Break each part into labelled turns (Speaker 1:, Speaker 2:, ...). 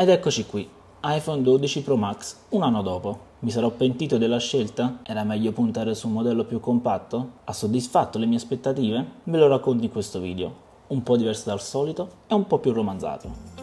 Speaker 1: Ed eccoci qui, iPhone 12 Pro Max un anno dopo. Mi sarò pentito della scelta? Era meglio puntare su un modello più compatto? Ha soddisfatto le mie aspettative? Ve lo racconto in questo video, un po' diverso dal solito e un po' più romanzato.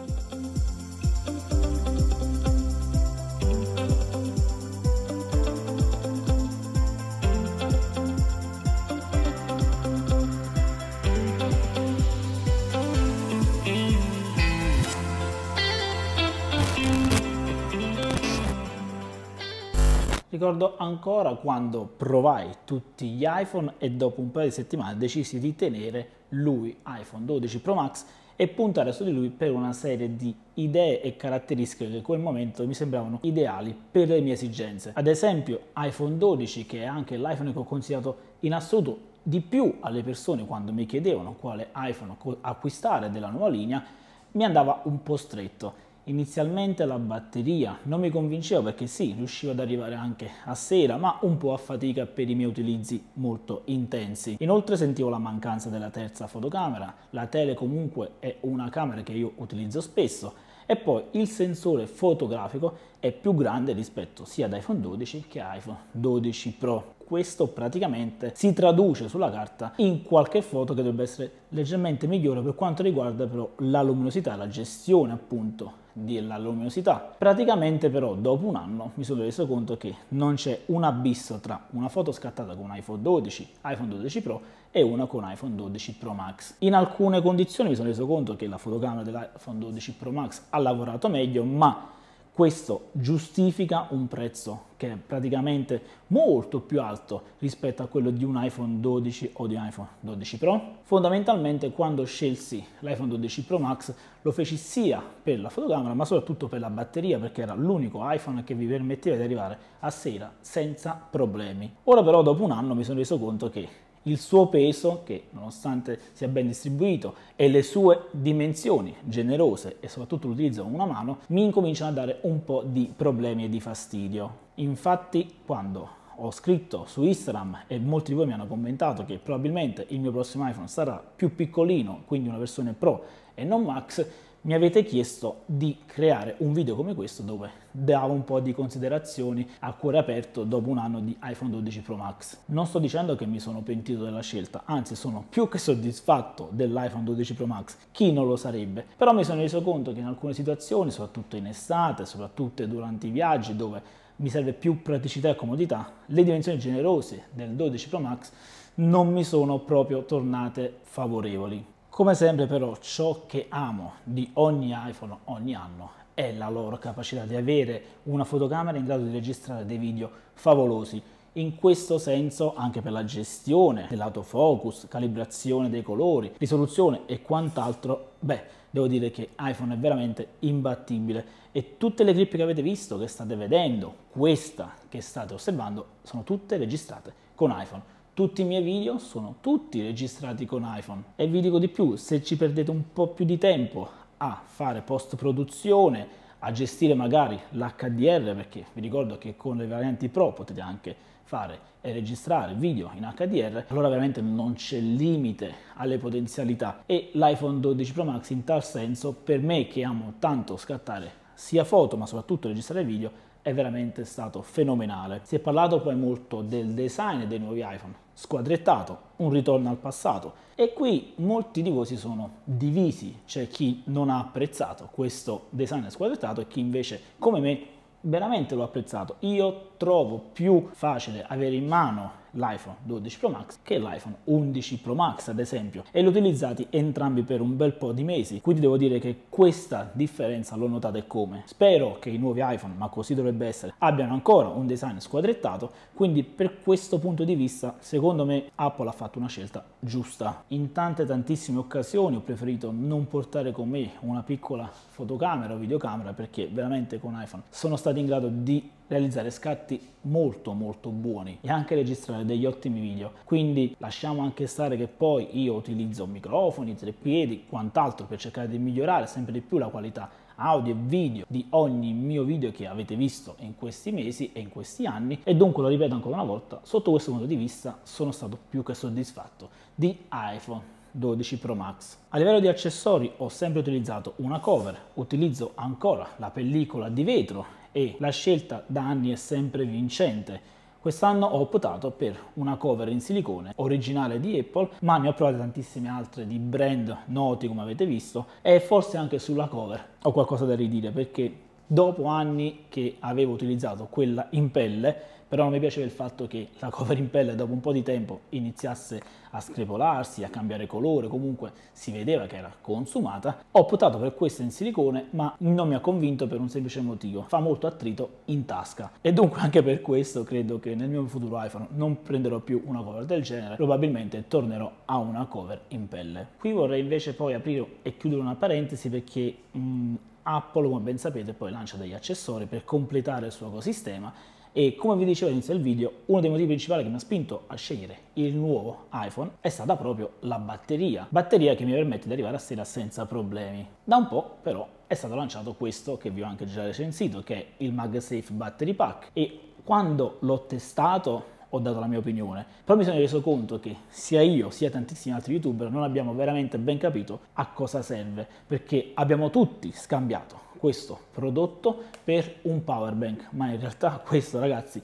Speaker 1: Ricordo ancora quando provai tutti gli iPhone e dopo un paio di settimane decisi di tenere lui iPhone 12 Pro Max e puntare su di lui per una serie di idee e caratteristiche che in quel momento mi sembravano ideali per le mie esigenze. Ad esempio iPhone 12 che è anche l'iPhone che ho consigliato in assoluto di più alle persone quando mi chiedevano quale iPhone acquistare della nuova linea mi andava un po' stretto inizialmente la batteria non mi convinceva perché sì, riuscivo ad arrivare anche a sera, ma un po' a fatica per i miei utilizzi molto intensi. Inoltre sentivo la mancanza della terza fotocamera, la tele comunque è una camera che io utilizzo spesso e poi il sensore fotografico è più grande rispetto sia ad iPhone 12 che iPhone 12 Pro. Questo praticamente si traduce sulla carta in qualche foto che dovrebbe essere leggermente migliore per quanto riguarda però la luminosità, la gestione appunto della luminosità. Praticamente però dopo un anno mi sono reso conto che non c'è un abisso tra una foto scattata con iPhone 12, iPhone 12 Pro e una con iPhone 12 Pro Max. In alcune condizioni mi sono reso conto che la fotocamera dell'iPhone 12 Pro Max ha lavorato meglio, ma questo giustifica un prezzo che è praticamente molto più alto rispetto a quello di un iPhone 12 o di un iPhone 12 Pro. Fondamentalmente quando scelsi l'iPhone 12 Pro Max lo feci sia per la fotocamera ma soprattutto per la batteria perché era l'unico iPhone che vi permetteva di arrivare a sera senza problemi. Ora però dopo un anno mi sono reso conto che il suo peso, che nonostante sia ben distribuito, e le sue dimensioni generose e soprattutto l'utilizzo con una mano, mi incominciano a dare un po' di problemi e di fastidio. Infatti quando ho scritto su Instagram e molti di voi mi hanno commentato che probabilmente il mio prossimo iPhone sarà più piccolino, quindi una versione Pro e non Max, mi avete chiesto di creare un video come questo dove davo un po' di considerazioni a cuore aperto dopo un anno di iPhone 12 Pro Max. Non sto dicendo che mi sono pentito della scelta, anzi sono più che soddisfatto dell'iPhone 12 Pro Max, chi non lo sarebbe, però mi sono reso conto che in alcune situazioni, soprattutto in estate, soprattutto durante i viaggi dove mi serve più praticità e comodità, le dimensioni generose del 12 Pro Max non mi sono proprio tornate favorevoli. Come sempre però ciò che amo di ogni iPhone ogni anno è la loro capacità di avere una fotocamera in grado di registrare dei video favolosi. In questo senso anche per la gestione dell'autofocus, calibrazione dei colori, risoluzione e quant'altro, beh, devo dire che iPhone è veramente imbattibile e tutte le clip che avete visto, che state vedendo, questa che state osservando, sono tutte registrate con iPhone. Tutti i miei video sono tutti registrati con iPhone e vi dico di più, se ci perdete un po' più di tempo a fare post produzione, a gestire magari l'HDR, perché vi ricordo che con le varianti Pro potete anche fare e registrare video in HDR, allora veramente non c'è limite alle potenzialità e l'iPhone 12 Pro Max in tal senso per me che amo tanto scattare sia foto ma soprattutto registrare video è veramente stato fenomenale. Si è parlato poi molto del design dei nuovi iPhone, squadrettato, un ritorno al passato e qui molti di voi si sono divisi, c'è cioè chi non ha apprezzato questo design squadrettato e chi invece come me veramente l'ho apprezzato. Io trovo più facile avere in mano l'iPhone 12 Pro Max che l'iPhone 11 Pro Max ad esempio e li ho utilizzati entrambi per un bel po' di mesi quindi devo dire che questa differenza l'ho notata e come spero che i nuovi iPhone ma così dovrebbe essere abbiano ancora un design squadrettato quindi per questo punto di vista secondo me Apple ha fatto una scelta giusta in tante tantissime occasioni ho preferito non portare con me una piccola fotocamera o videocamera perché veramente con iPhone sono stato in grado di realizzare scatti molto molto buoni e anche registrare eh, degli ottimi video. Quindi lasciamo anche stare che poi io utilizzo microfoni, treppiedi, piedi, quant'altro per cercare di migliorare sempre di più la qualità audio e video di ogni mio video che avete visto in questi mesi e in questi anni e dunque lo ripeto ancora una volta, sotto questo punto di vista sono stato più che soddisfatto di iPhone. 12 Pro Max. A livello di accessori ho sempre utilizzato una cover, utilizzo ancora la pellicola di vetro e la scelta da anni è sempre vincente Quest'anno ho optato per una cover in silicone originale di Apple, ma ne ho provate tantissime altre di brand noti come avete visto e forse anche sulla cover ho qualcosa da ridire perché dopo anni che avevo utilizzato quella in pelle, però non mi piaceva il fatto che la cover in pelle dopo un po' di tempo iniziasse a screpolarsi, a cambiare colore, comunque si vedeva che era consumata. Ho optato per questa in silicone, ma non mi ha convinto per un semplice motivo, fa molto attrito in tasca. E dunque anche per questo credo che nel mio futuro iPhone non prenderò più una cover del genere, probabilmente tornerò a una cover in pelle. Qui vorrei invece poi aprire e chiudere una parentesi perché mh, mm, Apple, come ben sapete, poi lancia degli accessori per completare il suo ecosistema e come vi dicevo all'inizio del video, uno dei motivi principali che mi ha spinto a scegliere il nuovo iPhone è stata proprio la batteria. Batteria che mi permette di arrivare a sera senza problemi. Da un po' però è stato lanciato questo che vi ho anche già recensito, che è il MagSafe Battery Pack e quando l'ho testato ho dato la mia opinione, però mi sono reso conto che sia io sia tantissimi altri youtuber non abbiamo veramente ben capito a cosa serve, perché abbiamo tutti scambiato questo prodotto per un power bank, ma in realtà questo ragazzi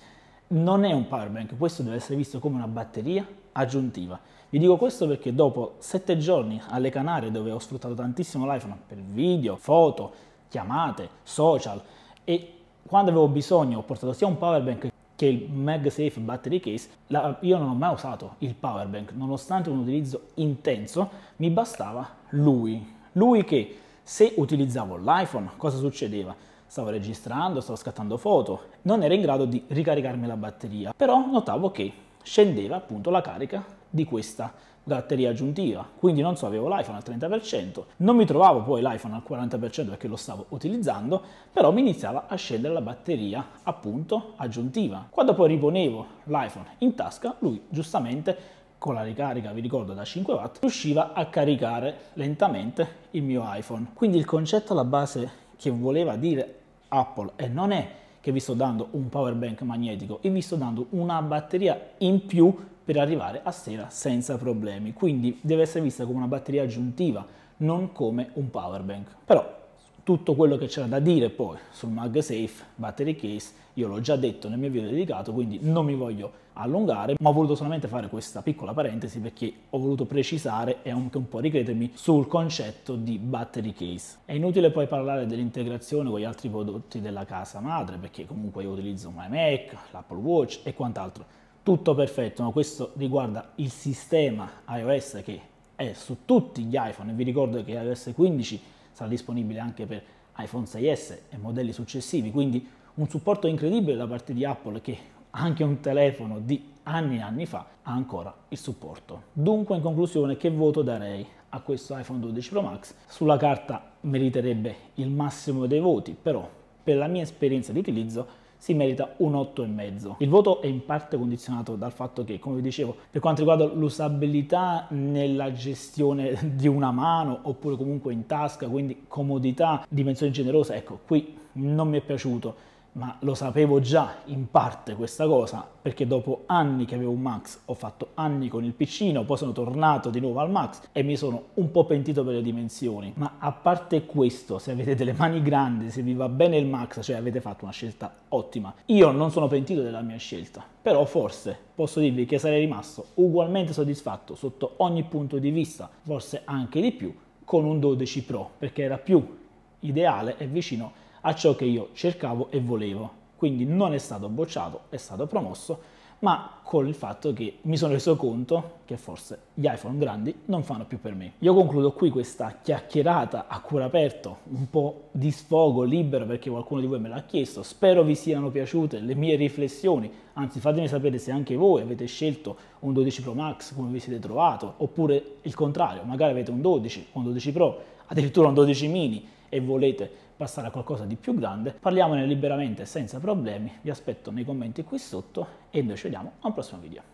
Speaker 1: non è un power bank, questo deve essere visto come una batteria aggiuntiva. Vi dico questo perché dopo sette giorni alle Canarie dove ho sfruttato tantissimo l'iPhone per video, foto, chiamate, social e quando avevo bisogno ho portato sia un power bank che il MagSafe Battery Case, la, io non ho mai usato il power bank, nonostante un utilizzo intenso, mi bastava lui. Lui che se utilizzavo l'iPhone, cosa succedeva? Stavo registrando, stavo scattando foto, non era in grado di ricaricarmi la batteria, però notavo che scendeva appunto la carica di questa batteria batteria aggiuntiva, quindi non so, avevo l'iPhone al 30%, non mi trovavo poi l'iPhone al 40% perché lo stavo utilizzando, però mi iniziava a scendere la batteria appunto aggiuntiva. Quando poi riponevo l'iPhone in tasca, lui giustamente con la ricarica, vi ricordo, da 5 watt, riusciva a caricare lentamente il mio iPhone. Quindi il concetto alla base che voleva dire Apple e non è che vi sto dando un power bank magnetico e vi sto dando una batteria in più per arrivare a sera senza problemi. Quindi deve essere vista come una batteria aggiuntiva, non come un power bank. Però tutto quello che c'era da dire poi sul MagSafe Battery Case io l'ho già detto nel mio video dedicato, quindi non mi voglio allungare, ma ho voluto solamente fare questa piccola parentesi perché ho voluto precisare e anche un po' ricredermi sul concetto di battery case. È inutile poi parlare dell'integrazione con gli altri prodotti della casa madre, perché comunque io utilizzo un iMac, l'Apple Watch e quant'altro tutto perfetto, ma questo riguarda il sistema iOS che è su tutti gli iPhone e vi ricordo che iOS 15 sarà disponibile anche per iPhone 6S e modelli successivi, quindi un supporto incredibile da parte di Apple che anche un telefono di anni e anni fa ha ancora il supporto. Dunque in conclusione che voto darei a questo iPhone 12 Pro Max? Sulla carta meriterebbe il massimo dei voti, però per la mia esperienza di utilizzo si merita un 8,5. Il voto è in parte condizionato dal fatto che, come vi dicevo, per quanto riguarda l'usabilità nella gestione di una mano oppure comunque in tasca, quindi comodità, dimensioni generose, ecco, qui non mi è piaciuto ma lo sapevo già in parte questa cosa, perché dopo anni che avevo un Max, ho fatto anni con il piccino, poi sono tornato di nuovo al Max e mi sono un po' pentito per le dimensioni. Ma a parte questo, se avete delle mani grandi, se vi va bene il Max, cioè avete fatto una scelta ottima. Io non sono pentito della mia scelta, però forse posso dirvi che sarei rimasto ugualmente soddisfatto sotto ogni punto di vista, forse anche di più, con un 12 Pro, perché era più ideale e vicino a a ciò che io cercavo e volevo. Quindi non è stato bocciato, è stato promosso, ma con il fatto che mi sono reso conto che forse gli iPhone grandi non fanno più per me. Io concludo qui questa chiacchierata a cuore aperto, un po' di sfogo libero perché qualcuno di voi me l'ha chiesto. Spero vi siano piaciute le mie riflessioni, anzi fatemi sapere se anche voi avete scelto un 12 Pro Max, come vi siete trovato, oppure il contrario, magari avete un 12, un 12 Pro, addirittura un 12 mini e volete passare a qualcosa di più grande, parliamone liberamente senza problemi, vi aspetto nei commenti qui sotto e noi ci vediamo a un prossimo video.